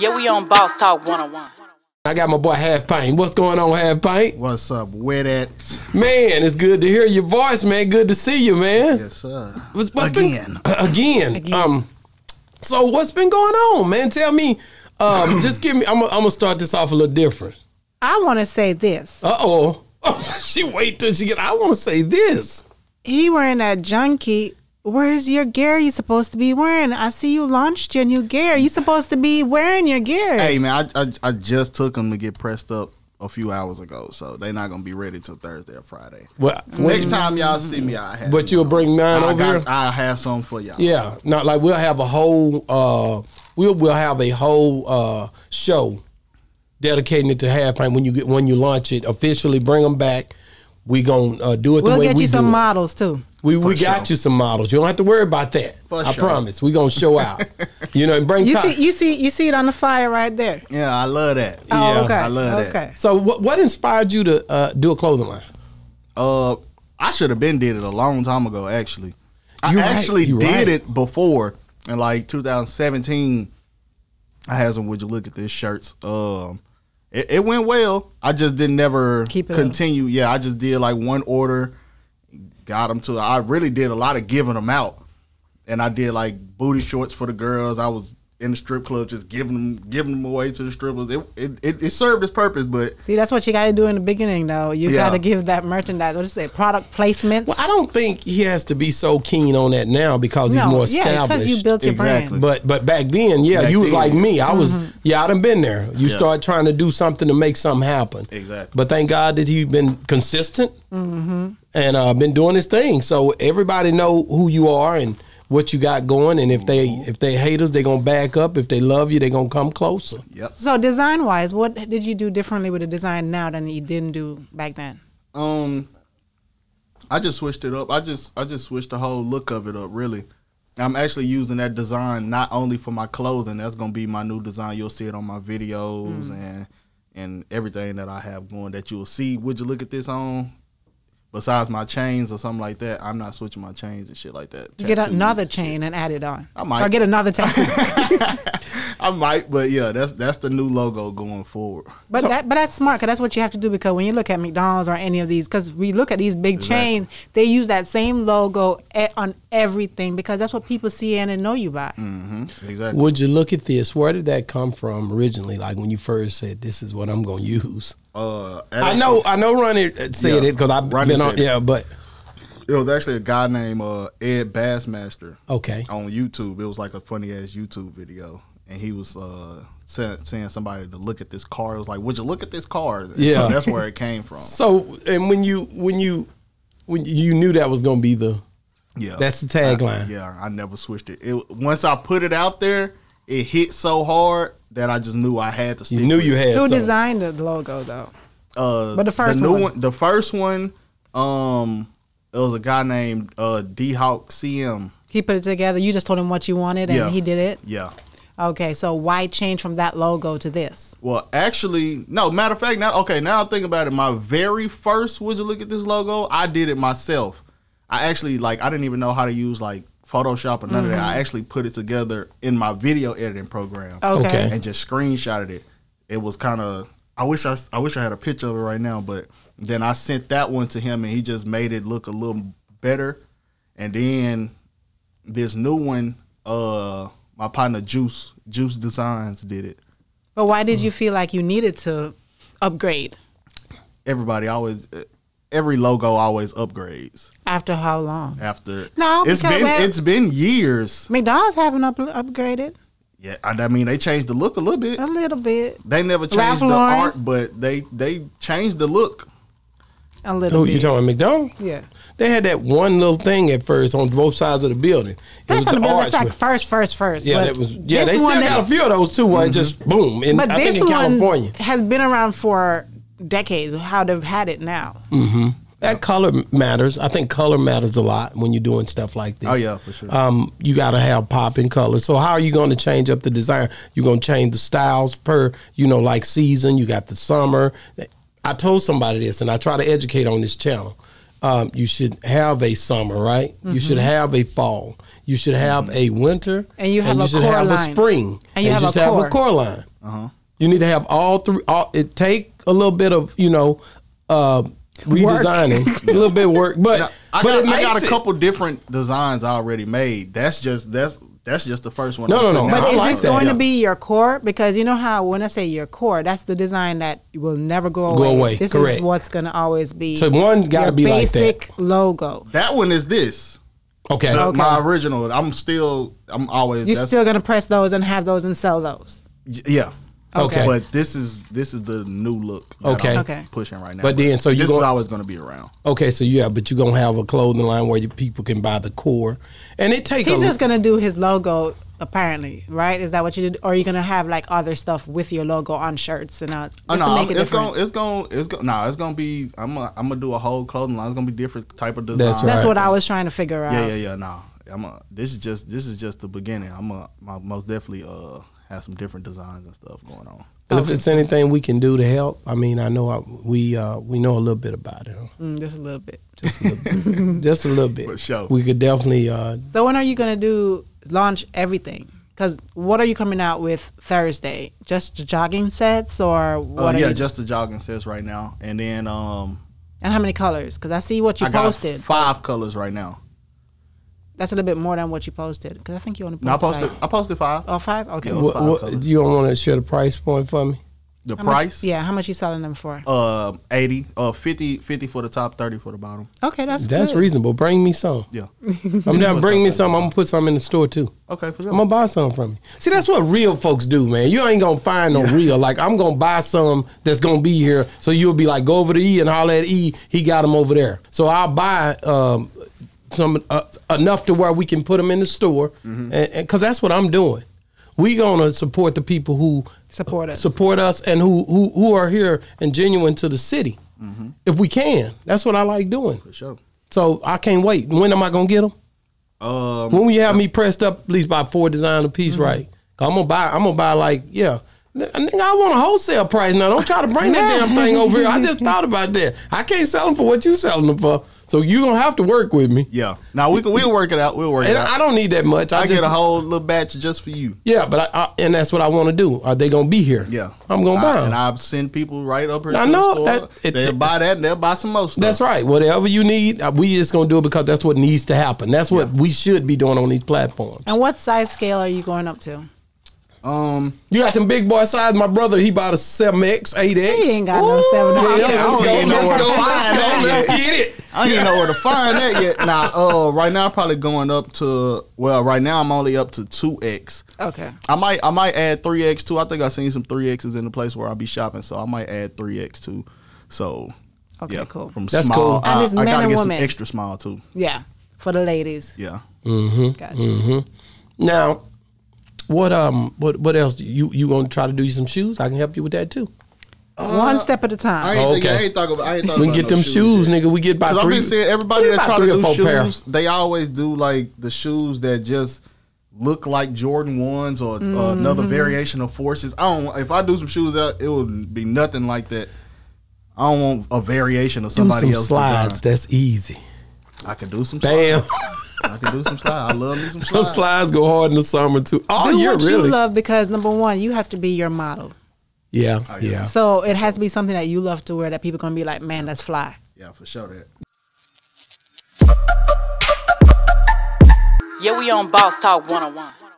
Yeah, we on Boss Talk 101. I got my boy Half Paint. What's going on, Half Paint? What's up with it? Man, it's good to hear your voice, man. Good to see you, man. Yes, sir. What's, what's again. Been, again. Again. Um, so what's been going on, man? Tell me. Um, just give me. I'm, I'm gonna start this off a little different. I want to say this. Uh oh. she wait till she get. I want to say this. He wearing that junkie where's your gear you supposed to be wearing? I see you launched your new gear. You supposed to be wearing your gear. Hey man, I, I, I just took them to get pressed up a few hours ago, so they're not gonna be ready till Thursday or Friday. Well, next time y'all see me, I have. But you'll on. bring mine I over. I'll have some for y'all. Yeah, not like we'll have a whole. Uh, we'll we'll have a whole uh, show dedicating it to halftime when you get when you launch it officially. Bring them back. We gonna uh, do it. We'll the way get we you some it. models too. We, we sure. got you some models. You don't have to worry about that. For I sure. promise. We're gonna show out. you know, and bring you see you see you see it on the fire right there. Yeah, I love that. Oh, yeah. okay. I love okay. that. Okay. So what what inspired you to uh, do a clothing line? Uh I should have been did it a long time ago actually. You're I actually did right. it before in like 2017. I had some would you look at this shirts. Um it, it went well. I just didn't never continue. Up. Yeah, I just did like one order got them to. I really did a lot of giving them out, and I did like booty shorts for the girls. I was in the strip club just giving them giving them away to the strippers. It it, it, it served its purpose, but see that's what you got to do in the beginning though. You yeah. got to give that merchandise. What you say? Product placement. Well, I don't think he has to be so keen on that now because no, he's more yeah, established. because you built your exactly. brand. But but back then, yeah, back you was like me. I was mm -hmm. yeah, I have been there. You yeah. start trying to do something to make something happen. Exactly. But thank God that you've been consistent. Mm -hmm and i uh, been doing this thing. So everybody know who you are and what you got going. And if they if they us, they gonna back up. If they love you, they gonna come closer. Yep. So design wise, what did you do differently with the design now than you didn't do back then? Um, I just switched it up. I just I just switched the whole look of it up. Really, I'm actually using that design not only for my clothing. That's gonna be my new design. You'll see it on my videos mm. and and everything that I have going that you will see. Would you look at this on? besides my chains or something like that, I'm not switching my chains and shit like that. get another chain and add it on. I might. Or get another tattoo. I might, but yeah, that's that's the new logo going forward. But so, that but that's smart because that's what you have to do because when you look at McDonald's or any of these, because we look at these big exactly. chains, they use that same logo at, on everything because that's what people see and know you by. Mm-hmm. Exactly. Would you look at this? Where did that come from originally? Like when you first said, "This is what I'm going to use." Uh, I know, I know. Ronnie said yeah, it because I've Ronnie been on. Yeah, but it was actually a guy named uh, Ed Bassmaster. Okay. On YouTube, it was like a funny ass YouTube video, and he was uh, saying somebody to look at this car. It was like, "Would you look at this car?" And yeah, so that's where it came from. so, and when you when you when you knew that was gonna be the yeah, that's the tagline. yeah, I never switched it. it. Once I put it out there, it hit so hard that I just knew I had to. Stick you knew with. you had. Who designed the logo though? Uh, but the first the new one. one. the first one, um, it was a guy named uh, D Hawk CM. He put it together. You just told him what you wanted, and yeah. he did it. Yeah. Okay, so why change from that logo to this? Well, actually, no. Matter of fact, now okay, now I'm thinking about it. My very first "Would you look at this logo?" I did it myself. I actually like I didn't even know how to use like Photoshop or none mm-hmm. of that. I mm-hmm. actually put it together in my video editing program. Okay. And just screenshotted it. It was kind of I wish I I wish I had a picture of it right now, but then I sent that one to him and he just made it look a little better. And then this new one, uh, my partner Juice Juice Designs did it. But why did mm-hmm. you feel like you needed to upgrade? Everybody always every logo always upgrades. After how long? After no, it's been it's been years. McDonald's haven't up, upgraded. Yeah, I, I, mean they changed the look a little bit. A little bit. They never changed Ralph the Lauren. art, but they they changed the look. A little. Oh, bit. you talking McDonald's? Yeah. They had that one little thing at first on both sides of the building. That's the, the building. like with, first, first, first. Yeah, that was. Yeah, they still got that, a few of those too. Where mm-hmm. it just boom. In, but I this think in one California. has been around for decades how they've had it now. Mm-hmm. That color matters. I think color matters a lot when you're doing stuff like this. Oh yeah, for sure. Um, you got to have popping color. So how are you going to change up the design? You're going to change the styles per you know like season. You got the summer. I told somebody this, and I try to educate on this channel. Um, you should have a summer, right? Mm-hmm. You should mm-hmm. have a fall. You should have a mm-hmm. winter, and you have and you a should have line. a spring, and you, and have, a have, a core. line. Uh-huh. You need to have all three. All, it take a little bit of you know uh, redesigning, a little bit of work. But now, I but got, I got a couple it. different designs already made. That's just that's that's just the first one. No, no, no. But is like this that. going to be your core? Because you know how when I say your core, that's the design that will never go away. Go away. This Correct. is what's going to always be. So one got to be basic like that. logo. That one is this. Okay. The, okay. My original. I'm still. I'm always. You're still going to press those and have those and sell those. Yeah. Okay. But this is this is the new look. Okay. okay. Pushing right now. But, but then, so you this is always going to be around. Okay, so yeah, but you're gonna have a clothing line where people can buy the core, and it takes. He's a, just gonna do his logo, apparently, right? Is that what you did, or are you gonna have like other stuff with your logo on shirts and out? Uh, oh, no, it it's gonna it's gonna it's gonna no, nah, it's gonna be. I'm gonna, I'm gonna do a whole clothing line. It's gonna be different type of design. That's, right. That's what so, I was trying to figure out. Yeah, yeah, yeah. No, nah, I'm a, This is just this is just the beginning. I'm a, my, most definitely uh have some different designs and stuff going on. If it's anything we can do to help, I mean, I know I, we uh, we know a little bit about it. Huh? Mm, just a little bit. Just a little bit. just a little bit. For sure. We could definitely. Uh, so when are you gonna do launch everything? Because what are you coming out with Thursday? Just the jogging sets or uh, what? Uh, yeah, just the jogging sets right now, and then. um And how many colors? Because I see what you I posted. five colors right now. That's a little bit more than what you posted because I think you only posted. No, I posted. I posted five. Oh, five. Okay. Yeah, five what, what, you don't want to share the price point for me? The how price? Much, yeah. How much you selling them for? Uh, eighty. Uh, 50, 50 for the top, thirty for the bottom. Okay, that's that's good. reasonable. Bring me some. Yeah. I'm now bring me some. I'm gonna put some in the store too. Okay, for sure. I'm gonna buy some from you. See, that's what real folks do, man. You ain't gonna find no yeah. real. Like I'm gonna buy some that's gonna be here. So you'll be like, go over to E and holler at E. He got them over there. So I'll buy um, some uh, enough to where we can put them in the store, mm-hmm. and because that's what I'm doing. We gonna support the people who support us, support us, and who who, who are here and genuine to the city. Mm-hmm. If we can, that's what I like doing. For sure. So I can't wait. When am I gonna get them? Um, when we have me pressed up, at least by four design a piece, mm-hmm. right? i I'm gonna buy. I'm gonna buy like yeah. Nigga, I want a wholesale price now. Don't try to bring that damn thing over here. I just thought about that. I can't sell them for what you selling them for. So you gonna have to work with me. Yeah. Now we can, we'll work it out. We'll work and it out. I don't need that much. I, I just, get a whole little batch just for you. Yeah, but I, I and that's what I want to do. Are they gonna be here? Yeah. I'm gonna I, buy them. And I've sent people right up here. I know. The that, they'll it, buy that. and They'll buy some most. That's right. Whatever you need, uh, we just gonna do it because that's what needs to happen. That's what yeah. we should be doing on these platforms. And what size scale are you going up to? Um, you got them big boy size. My brother, he bought a seven X, eight X. He ain't got Ooh, no seven X. let's go, let's go, get it. I ain't even know where to find that yet. Nah, uh, right now I'm probably going up to well, right now I'm only up to two X. Okay. I might I might add three X too. I think I have seen some three X's in the place where I'll be shopping, so I might add three X too. So Okay, yeah, cool. From That's small, cool. I, I gotta get woman. some extra small too. Yeah. For the ladies. Yeah. Mm-hmm. Gotcha. Mm-hmm. Now, what um what what else you you gonna try to do some shoes? I can help you with that too. Uh, One step at a time. I ain't okay. Thinking, I ain't about. I ain't we can get no them shoes, yet. nigga. We get by three. I've been saying everybody that try to do shoes, pair. they always do like the shoes that just look like Jordan ones or uh, mm-hmm. uh, another variation of forces. I don't. If I do some shoes out, uh, it would be nothing like that. I don't want a variation of somebody do some Slides. Design. That's easy. I can do some. Bam. I can do some slides. I love me some slides. Some slides go hard in the summer too. All oh, do what really. you love because number one, you have to be your model. Oh, yeah, yeah. So it has to be something that you love to wear that people gonna be like, man, that's fly. Yeah, for sure that. Yeah, we on Boss Talk 101.